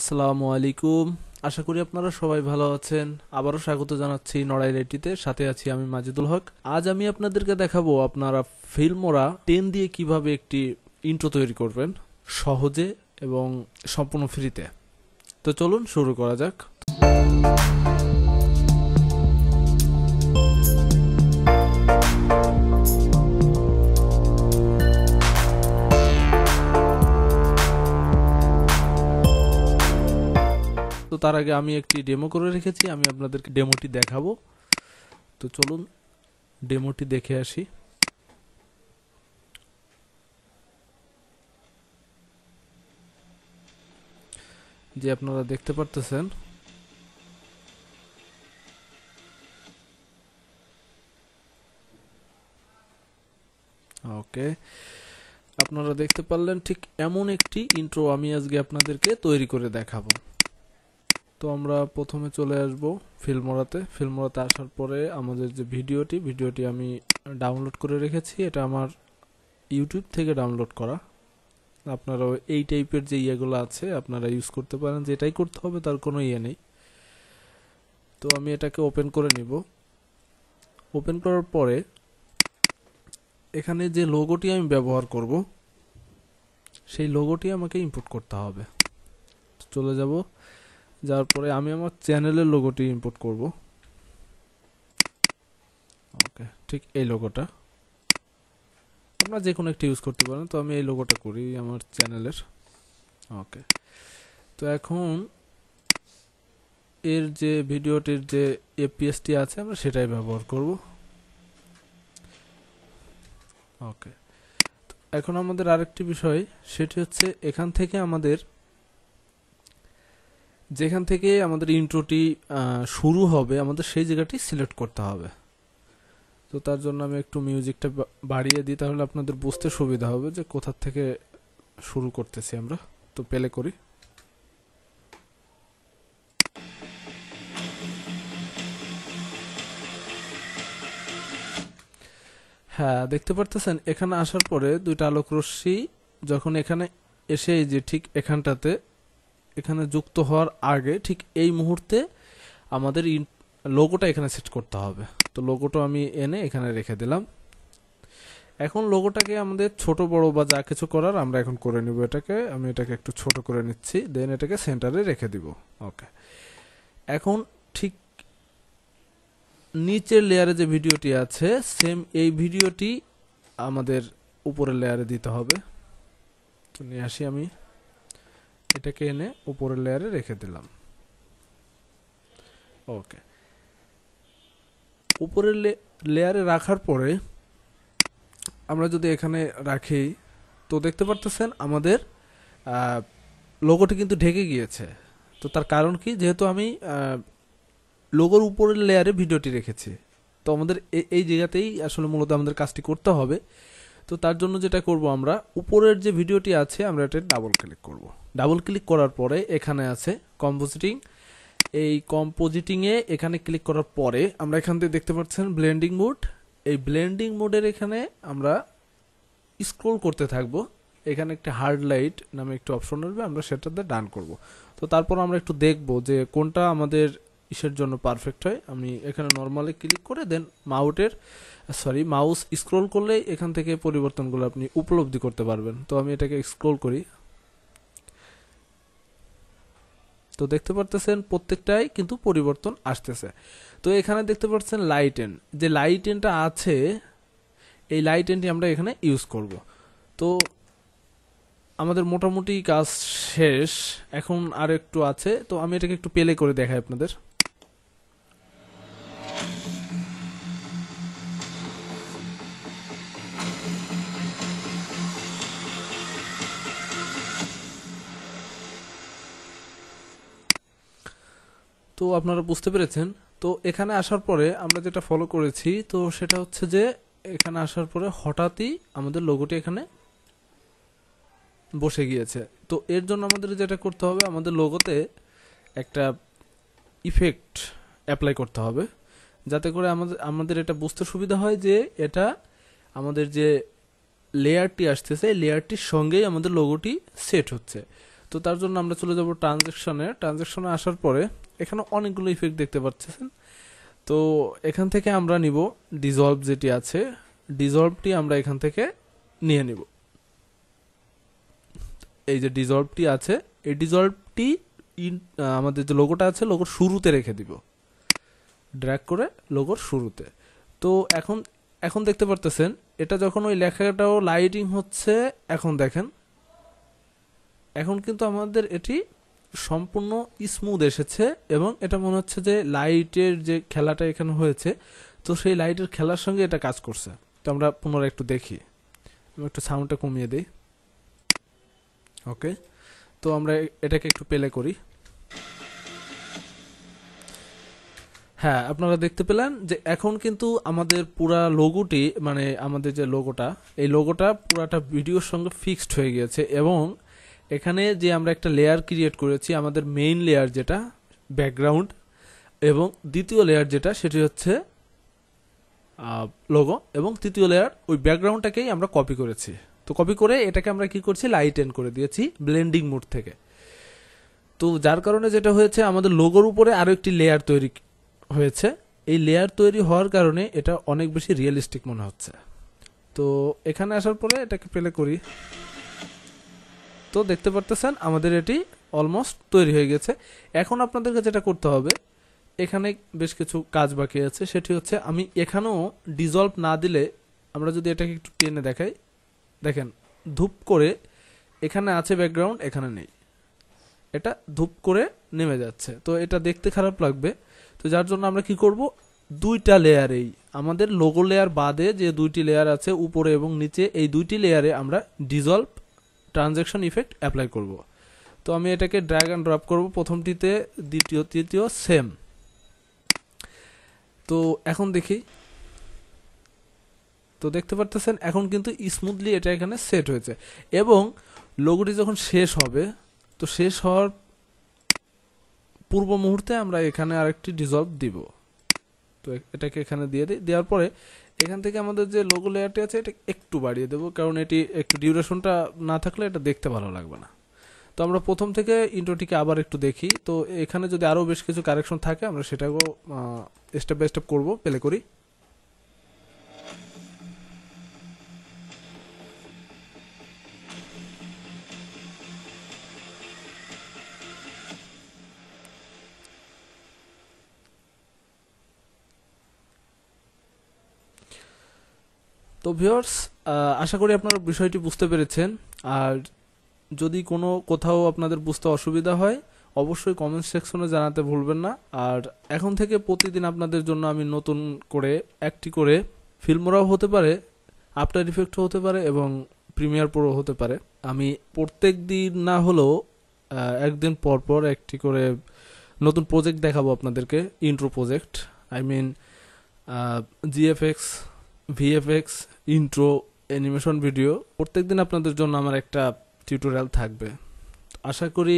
আসসালামু আলাইকুম আশা করি আপনারা সবাই ভালো আছেন আবারও স্বাগত জানাচ্ছি নড়াইল এটিতে সাথে আছি আমি মাজিদুল হক আজ আমি আপনাদেরকে দেখাবো আপনারা ফিল্মরা টেন দিয়ে কিভাবে একটি ইন্ট্রো তৈরি করবেন সহজে এবং সম্পূর্ণ ফ্রিতে তো চলুন শুরু করা যাক তো তার আগে আমি একটি ডেমো করে রেখেছি আমি আপনাদেরকে ডেমোটি দেখাবো তো চলুন ডেমোটি দেখে আসি যে আপনারা দেখতে পারতেছেন ওকে আপনারা দেখতে পারলেন ঠিক এমন একটি ইন্ট্রো আমি আজকে আপনাদেরকে তৈরি করে দেখাবো তো আমরা প্রথমে চলে আসব ফিল্মোরাতে ফিল্মোরাতে আসার পরে আমাদের যে ভিডিওটি ভিডিওটি আমি ডাউনলোড করে রেখেছি এটা আমার ইউটিউব থেকে ডাউনলোড করা আপনারা এই টাইপের যে ইয়েগুলো আছে আপনারা ইউজ করতে পারেন যেটাই করতে হবে তার কোনো ইয়ে নেই তো আমি এটাকে ওপেন করে নিব ওপেন করার পরে এখানে যে লোগোটি আমি ব্যবহার করব সেই লোগোটি আমাকে ইম্পোর্ট করতে হবে চলে যাব যাওয়ার পরে আমি আমার চ্যানেলের লোগোটি ইম্পোর্ট করব ওকে ঠিক এই লোগোটা আপনারা যে কোনো একটা ইউজ করতে পারেন তো আমি এই লোগোটা করি আমার চ্যানেলের ওকে তো এখন এর যে ভিডিওটির যে এপিএসটি আছে আমরা সেটাই ব্যবহার করব ওকে এখন আমাদের আরেকটি বিষয় সেটি হচ্ছে এখান থেকে আমাদের যেখান থেকে আমাদের ইন্ট্রোটি শুরু হবে আমাদের সেই জায়গাটি সিলেক্ট করতে হবে তো তার জন্য আমি একটু মিউজিকটা বাড়িয়ে দিই তাহলে আপনাদের বুঝতে সুবিধা হবে যে কোথার থেকে শুরু করতেছি আমরা তো পেলে করি হ্যাঁ দেখতে পারতেছেন এখানে আসার পরে দুইটা আলোকরশ্মি যখন এখানে এসে যে ঠিক এখানটাতে এখানে যুক্ত হওয়ার আগে ঠিক এই মুহূর্তে আমাদের লোগোটা এখানে সেট করতে হবে তো লোগোটা আমি এনে এখানে রেখে দিলাম এখন লোগোটাকে আমাদের ছোট বড় বা যা কিছু করার আমরা এখন করে নিব এটাকে আমি এটাকে একটু ছোট করে নিচ্ছি দেন এটাকে সেন্টারে রেখে দিব ওকে এখন ঠিক নিচের লেয়ারে যে ভিডিওটি আছে সেম এই ভিডিওটি আমাদের উপরের লেয়ারে দিতে হবে তো নিয়ে আসি আমি এটাকে এনে উপরের লেয়ারে রেখে দিলাম ওকে উপরের লেয়ারে রাখার পরে আমরা যদি এখানে রাখি তো দেখতে পারতেছেন আমাদের লোগোটি কিন্তু ঢেকে গিয়েছে তো তার কারণ কি যেহেতু আমি লোগোর উপরের লেয়ারে ভিডিওটি রেখেছি তো আমাদের এই জায়গাতেই আসলে মূলত আমাদের কাজটি করতে হবে তো তার জন্য যেটা করব আমরা উপরের যে ভিডিওটি আছে আমরা এটা ডাবল ক্লিক করব ডাবল ক্লিক করার পরে এখানে আছে কম্পোজিটিং এই কম্পোজিটিংয়ে এখানে ক্লিক করার পরে আমরা এখান থেকে দেখতে পাচ্ছেন ব্লেন্ডিং মোড এই ব্লেন্ডিং মোডের এখানে আমরা স্ক্রোল করতে থাকবো এখানে একটা হার্ড লাইট নামে একটি অপশন আসবে আমরা সেটাতে ডান করব তো তারপর আমরা একটু দেখব যে কোনটা আমাদের ইসের জন্য পারফেক্ট হয় আমি এখানে নর্মালি ক্লিক করে দেন মাউটের সরি মাউস স্ক্রোল করলে এখান থেকে পরিবর্তনগুলো আপনি উপলব্ধি করতে পারবেন তো আমি এটাকে স্ক্রোল করি তো দেখতে পারতেছেন প্রত্যেকটাই কিন্তু পরিবর্তন আসতেছে তো এখানে দেখতে পাচ্ছেন লাইটেন যে লাইটেনটা আছে এই লাইটেনটি আমরা এখানে ইউজ করব তো আমাদের মোটামুটি কাজ শেষ এখন আর একটু আছে তো আমি এটাকে একটু পেলে করে দেখাই আপনাদের তো আপনারা বুঝতে পেরেছেন তো এখানে আসার পরে আমরা যেটা ফলো করেছি তো সেটা হচ্ছে যে এখানে আসার পরে হঠাৎই আমাদের লোগোটি এখানে বসে গিয়েছে তো এর জন্য আমাদের যেটা করতে হবে আমাদের লোগোতে একটা ইফেক্ট অ্যাপ্লাই করতে হবে যাতে করে আমাদের আমাদের এটা বুঝতে সুবিধা হয় যে এটা আমাদের যে লেয়ারটি আসতেছে এই লেয়ারটির সঙ্গেই আমাদের লোগোটি সেট হচ্ছে তো তার জন্য আমরা চলে যাব ট্রানজেকশনে ট্রানজেকশনে আসার পরে এখানে অনেকগুলো ইফেক্ট দেখতে পাচ্ছেন তো এখান থেকে আমরা নিব ডিজলভ যেটি আছে ডিজলভটি আমরা এখান থেকে নিয়ে নিব এই যে ডিজলভটি আছে এই ডিজলভটি আমাদের যে লোগোটা আছে লোগোর শুরুতে রেখে দিব ড্র্যাগ করে লোগোর শুরুতে তো এখন এখন দেখতে পারতেছেন এটা যখন ওই লেখাটাও লাইটিং হচ্ছে এখন দেখেন এখন কিন্তু আমাদের এটি সম্পূর্ণ স্মুথ এসেছে এবং এটা মনে হচ্ছে যে লাইটের যে খেলাটা এখানে হয়েছে তো সেই লাইটের খেলার সঙ্গে এটা কাজ করছে তো আমরা পুনরায় একটু দেখি আমি একটু সাউন্ডটা কমিয়ে দিই ওকে তো আমরা এটাকে একটু পেলে করি হ্যাঁ আপনারা দেখতে পেলেন যে এখন কিন্তু আমাদের পুরা লোগোটি মানে আমাদের যে লোগোটা এই লোগোটা পুরাটা ভিডিওর সঙ্গে ফিক্সড হয়ে গিয়েছে এবং এখানে যে আমরা একটা লেয়ার ক্রিয়েট করেছি আমাদের মেইন লেয়ার যেটা ব্যাকগ্রাউন্ড এবং দ্বিতীয় লেয়ার যেটা সেটি হচ্ছে লোগো এবং তৃতীয় লেয়ার ওই ব্যাকগ্রাউন্ডটাকেই আমরা কপি করেছি তো কপি করে এটাকে আমরা কি করছি লাইট এন করে দিয়েছি ব্লেন্ডিং মোড থেকে তো যার কারণে যেটা হয়েছে আমাদের লোগোর উপরে আরও একটি লেয়ার তৈরি হয়েছে এই লেয়ার তৈরি হওয়ার কারণে এটা অনেক বেশি রিয়েলিস্টিক মনে হচ্ছে তো এখানে আসার পরে এটাকে পেলে করি তো দেখতে পারতেছেন আমাদের এটি অলমোস্ট তৈরি হয়ে গেছে এখন আপনাদেরকে যেটা করতে হবে এখানে বেশ কিছু কাজ বাকি আছে সেটি হচ্ছে আমি এখানেও ডিজলভ না দিলে আমরা যদি এটাকে একটু টেনে দেখাই দেখেন ধূপ করে এখানে আছে ব্যাকগ্রাউন্ড এখানে নেই এটা ধূপ করে নেমে যাচ্ছে তো এটা দেখতে খারাপ লাগবে তো যার জন্য আমরা কি করব দুইটা লেয়ারেই আমাদের লোগো লেয়ার বাদে যে দুইটি লেয়ার আছে উপরে এবং নিচে এই দুইটি লেয়ারে আমরা ডিজলভ ট্রানজ্যাকশন ইফেক্ট অ্যাপ্লাই করব তো আমি এটাকে ড্র্যাগ অ্যান্ড ড্রপ করব প্রথমটিতে দ্বিতীয় তৃতীয় সেম তো এখন দেখি তো দেখতে পারতেছেন এখন কিন্তু স্মুথলি এটা এখানে সেট হয়েছে এবং লোগোটি যখন শেষ হবে তো শেষ হওয়ার পূর্ব মুহূর্তে আমরা এখানে আরেকটি ডিজলভ দিব তো এটাকে এখানে দিয়ে দিই দেওয়ার পরে এখান থেকে আমাদের যে লোগো লেয়ারটি আছে এটা একটু বাড়িয়ে দেবো কারণ এটি একটু ডিউরেশনটা না থাকলে এটা দেখতে ভালো লাগবে না তো আমরা প্রথম থেকে ইন্ট্রোটিকে আবার একটু দেখি তো এখানে যদি আরও বেশ কিছু কারেকশন থাকে আমরা সেটাকেও স্টেপ বাই স্টেপ করবো প্লে করি তো ভিউয়ার্স আশা করি আপনারা বিষয়টি বুঝতে পেরেছেন আর যদি কোনো কোথাও আপনাদের বুঝতে অসুবিধা হয় অবশ্যই কমেন্ট সেকশনে জানাতে ভুলবেন না আর এখন থেকে প্রতিদিন আপনাদের জন্য আমি নতুন করে একটি করে ফিল্মরাও হতে পারে আফটার ইফেক্টও হতে পারে এবং প্রিমিয়ার প্রো হতে পারে আমি প্রত্যেক দিন না হলেও একদিন পর পর একটি করে নতুন প্রজেক্ট দেখাবো আপনাদেরকে intro project I mean GFX VFX intro animation video প্রত্যেক দিন আপনাদের জন্য আমার একটা টিউটোরিয়াল থাকবে আশা করি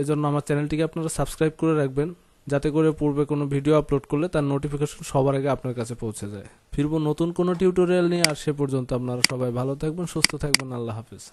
এজন্য আমার চ্যানেলটিকে আপনারা সাবস্ক্রাইব করে রাখবেন যাতে করে পূর্বে কোনো ভিডিও আপলোড করলে তার নোটিফিকেশন সবার আগে আপনার কাছে পৌঁছে যায় ফিরবো নতুন কোনো টিউটোরিয়াল নিয়ে আর সে পর্যন্ত আপনারা সবাই ভালো থাকবেন সুস্থ থাকবেন আল্লাহ হাফিজ